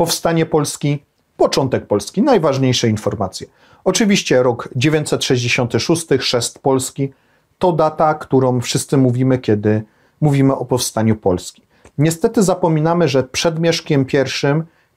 powstanie Polski, początek Polski, najważniejsze informacje. Oczywiście rok 966, chrzest Polski, to data, którą wszyscy mówimy, kiedy mówimy o powstaniu Polski. Niestety zapominamy, że przed Mieszkiem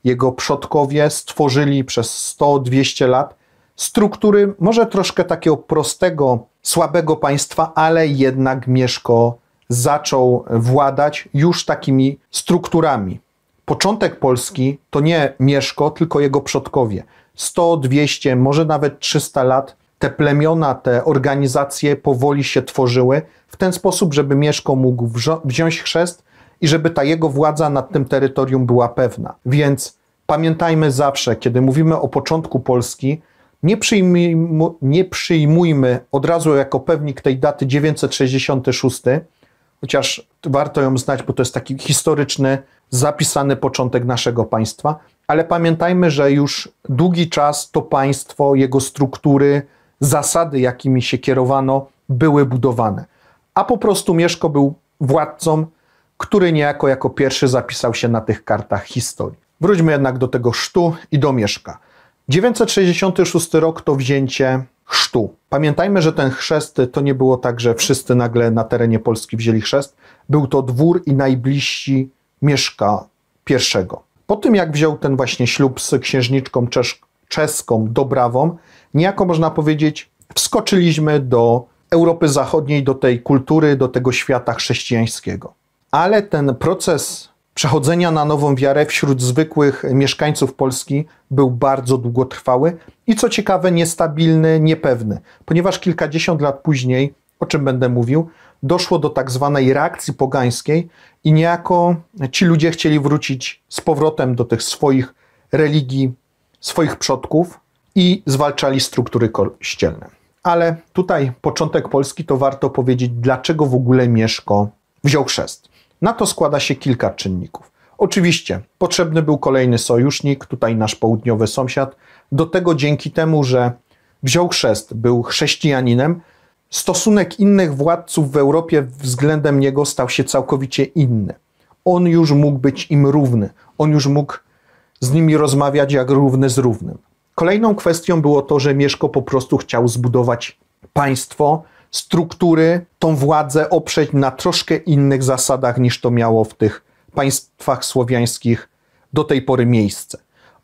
I jego przodkowie stworzyli przez 100-200 lat struktury może troszkę takiego prostego, słabego państwa, ale jednak Mieszko zaczął władać już takimi strukturami początek Polski to nie Mieszko, tylko jego przodkowie. 100, 200, może nawet 300 lat te plemiona, te organizacje powoli się tworzyły w ten sposób, żeby Mieszko mógł wziąć chrzest i żeby ta jego władza nad tym terytorium była pewna. Więc pamiętajmy zawsze, kiedy mówimy o początku Polski, nie, przyjmujmy, nie przyjmujmy od razu jako pewnik tej daty 966, chociaż warto ją znać, bo to jest taki historyczny zapisany początek naszego państwa, ale pamiętajmy, że już długi czas to państwo, jego struktury, zasady, jakimi się kierowano, były budowane. A po prostu Mieszko był władcą, który niejako jako pierwszy zapisał się na tych kartach historii. Wróćmy jednak do tego sztu i do Mieszka. 966 rok to wzięcie chrztu. Pamiętajmy, że ten chrzest to nie było tak, że wszyscy nagle na terenie Polski wzięli chrzest. Był to dwór i najbliżsi Mieszka I. Po tym, jak wziął ten właśnie ślub z księżniczką czeską Dobrawą, niejako można powiedzieć, wskoczyliśmy do Europy Zachodniej, do tej kultury, do tego świata chrześcijańskiego. Ale ten proces przechodzenia na nową wiarę wśród zwykłych mieszkańców Polski był bardzo długotrwały i co ciekawe, niestabilny, niepewny, ponieważ kilkadziesiąt lat później, o czym będę mówił, doszło do tak zwanej reakcji pogańskiej i niejako ci ludzie chcieli wrócić z powrotem do tych swoich religii, swoich przodków i zwalczali struktury kościelne. Ale tutaj początek Polski to warto powiedzieć, dlaczego w ogóle Mieszko wziął chrzest. Na to składa się kilka czynników. Oczywiście potrzebny był kolejny sojusznik, tutaj nasz południowy sąsiad. Do tego dzięki temu, że wziął chrzest, był chrześcijaninem, stosunek innych władców w Europie względem niego stał się całkowicie inny. On już mógł być im równy, on już mógł z nimi rozmawiać jak równy z równym. Kolejną kwestią było to, że Mieszko po prostu chciał zbudować państwo, struktury, tą władzę oprzeć na troszkę innych zasadach niż to miało w tych państwach słowiańskich do tej pory miejsce.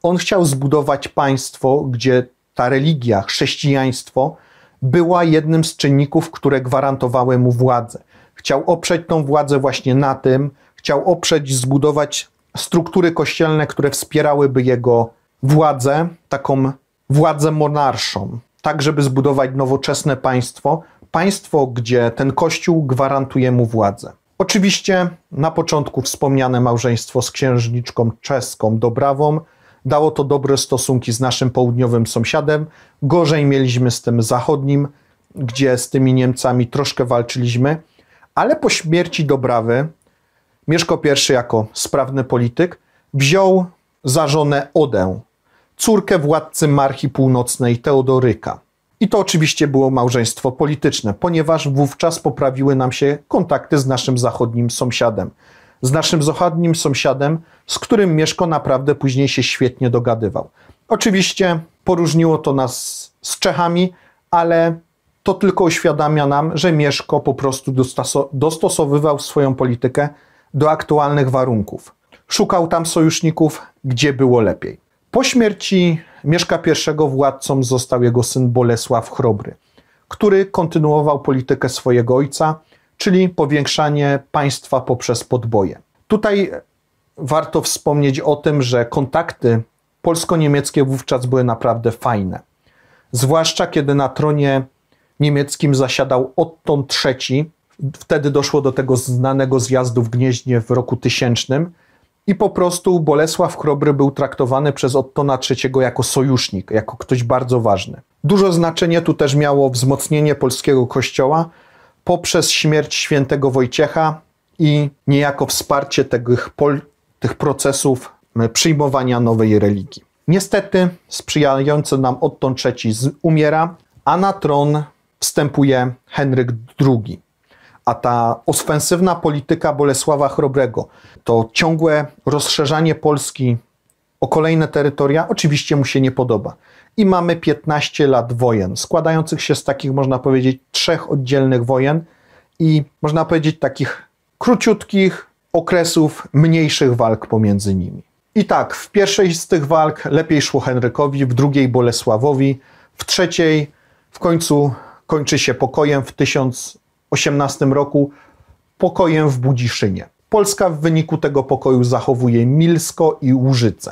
On chciał zbudować państwo, gdzie ta religia, chrześcijaństwo, była jednym z czynników, które gwarantowały mu władzę. Chciał oprzeć tą władzę właśnie na tym, chciał oprzeć, zbudować struktury kościelne, które wspierałyby jego władzę, taką władzę monarszą, tak żeby zbudować nowoczesne państwo, państwo, gdzie ten kościół gwarantuje mu władzę. Oczywiście na początku wspomniane małżeństwo z księżniczką czeską Dobrawą Dało to dobre stosunki z naszym południowym sąsiadem. Gorzej mieliśmy z tym zachodnim, gdzie z tymi Niemcami troszkę walczyliśmy, ale po śmierci Dobrawy Mieszko I jako sprawny polityk wziął za żonę Odę, córkę władcy Marchi Północnej Teodoryka. I to oczywiście było małżeństwo polityczne, ponieważ wówczas poprawiły nam się kontakty z naszym zachodnim sąsiadem z naszym zachodnim sąsiadem, z którym Mieszko naprawdę później się świetnie dogadywał. Oczywiście poróżniło to nas z Czechami, ale to tylko uświadamia nam, że Mieszko po prostu dostosowywał swoją politykę do aktualnych warunków. Szukał tam sojuszników, gdzie było lepiej. Po śmierci Mieszka I władcą został jego syn Bolesław Chrobry, który kontynuował politykę swojego ojca, czyli powiększanie państwa poprzez podboje. Tutaj warto wspomnieć o tym, że kontakty polsko-niemieckie wówczas były naprawdę fajne. Zwłaszcza kiedy na tronie niemieckim zasiadał Otton III, wtedy doszło do tego znanego zjazdu w Gnieźnie w roku 1000 i po prostu Bolesław Chrobry był traktowany przez Ottona III jako sojusznik, jako ktoś bardzo ważny. Dużo znaczenie tu też miało wzmocnienie polskiego kościoła, poprzez śmierć świętego Wojciecha i niejako wsparcie tych, pol, tych procesów e, przyjmowania nowej religii. Niestety sprzyjający nam odtąd III umiera, a na tron wstępuje Henryk II. A ta ofensywna polityka Bolesława Chrobrego, to ciągłe rozszerzanie Polski o kolejne terytoria, oczywiście mu się nie podoba i mamy 15 lat wojen, składających się z takich, można powiedzieć, trzech oddzielnych wojen i można powiedzieć takich króciutkich okresów mniejszych walk pomiędzy nimi. I tak, w pierwszej z tych walk lepiej szło Henrykowi, w drugiej Bolesławowi, w trzeciej w końcu kończy się pokojem w 1018 roku, pokojem w Budziszynie. Polska w wyniku tego pokoju zachowuje Milsko i Łużyce.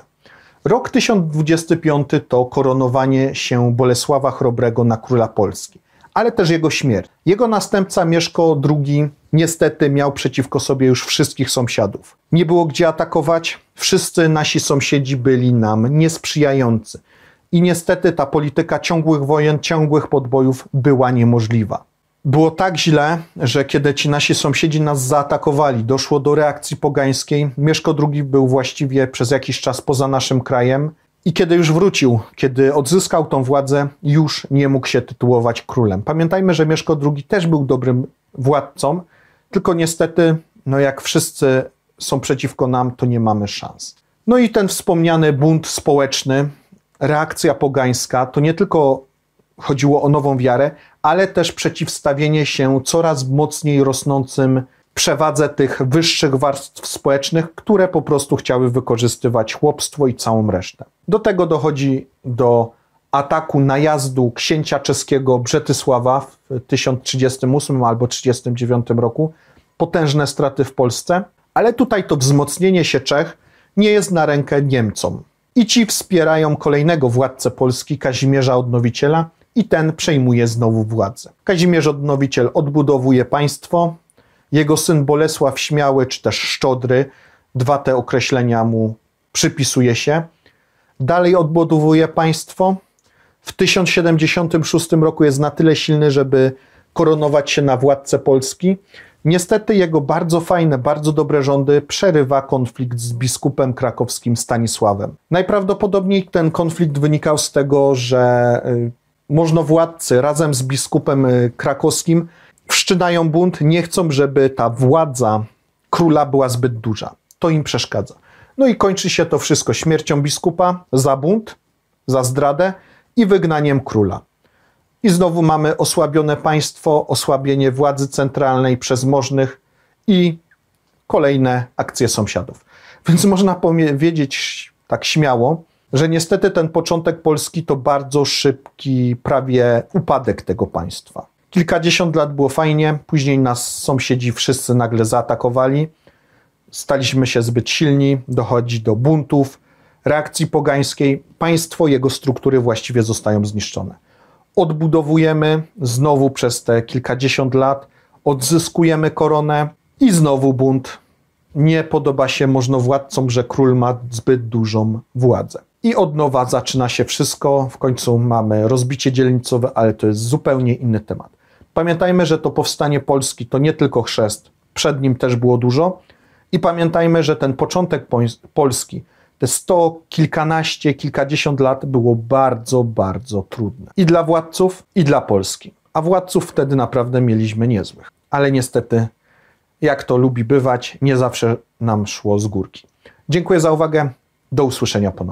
Rok 1025 to koronowanie się Bolesława Chrobrego na króla Polski, ale też jego śmierć. Jego następca Mieszko II niestety miał przeciwko sobie już wszystkich sąsiadów. Nie było gdzie atakować, wszyscy nasi sąsiedzi byli nam niesprzyjający. I niestety ta polityka ciągłych wojen, ciągłych podbojów była niemożliwa. Było tak źle, że kiedy ci nasi sąsiedzi nas zaatakowali, doszło do reakcji pogańskiej. Mieszko II był właściwie przez jakiś czas poza naszym krajem i kiedy już wrócił, kiedy odzyskał tą władzę, już nie mógł się tytułować królem. Pamiętajmy, że Mieszko II też był dobrym władcą, tylko niestety, no jak wszyscy są przeciwko nam, to nie mamy szans. No i ten wspomniany bunt społeczny, reakcja pogańska, to nie tylko chodziło o nową wiarę, ale też przeciwstawienie się coraz mocniej rosnącym przewadze tych wyższych warstw społecznych, które po prostu chciały wykorzystywać chłopstwo i całą resztę. Do tego dochodzi do ataku najazdu księcia czeskiego Brzetysława w 1038 albo 1039 roku, potężne straty w Polsce, ale tutaj to wzmocnienie się Czech nie jest na rękę Niemcom. I ci wspierają kolejnego władcę Polski, Kazimierza Odnowiciela, i ten przejmuje znowu władzę. Kazimierz Odnowiciel odbudowuje państwo, jego syn Bolesław Śmiały czy też Szczodry, dwa te określenia mu przypisuje się, dalej odbudowuje państwo. W 1076 roku jest na tyle silny, żeby koronować się na władcę Polski. Niestety jego bardzo fajne, bardzo dobre rządy przerywa konflikt z biskupem krakowskim Stanisławem. Najprawdopodobniej ten konflikt wynikał z tego, że y, możnowładcy razem z biskupem y, krakowskim wszczynają bunt, nie chcą, żeby ta władza króla była zbyt duża. To im przeszkadza. No i kończy się to wszystko śmiercią biskupa za bunt, za zdradę i wygnaniem króla. I znowu mamy osłabione państwo, osłabienie władzy centralnej przez możnych i kolejne akcje sąsiadów. Więc można powiedzieć tak śmiało, że niestety ten początek Polski to bardzo szybki, prawie upadek tego państwa. Kilkadziesiąt lat było fajnie, później nas sąsiedzi wszyscy nagle zaatakowali. Staliśmy się zbyt silni, dochodzi do buntów, reakcji pogańskiej. Państwo, jego struktury właściwie zostają zniszczone. Odbudowujemy znowu przez te kilkadziesiąt lat, odzyskujemy koronę i znowu bunt. Nie podoba się możnowładcom, że król ma zbyt dużą władzę i od nowa zaczyna się wszystko. W końcu mamy rozbicie dzielnicowe, ale to jest zupełnie inny temat. Pamiętajmy, że to powstanie Polski to nie tylko chrzest, przed nim też było dużo. I pamiętajmy, że ten początek Polski, te sto, kilkanaście, kilkadziesiąt lat było bardzo, bardzo trudne. I dla władców, i dla Polski. A władców wtedy naprawdę mieliśmy niezłych. Ale niestety, jak to lubi bywać, nie zawsze nam szło z górki. Dziękuję za uwagę. Do usłyszenia ponownie.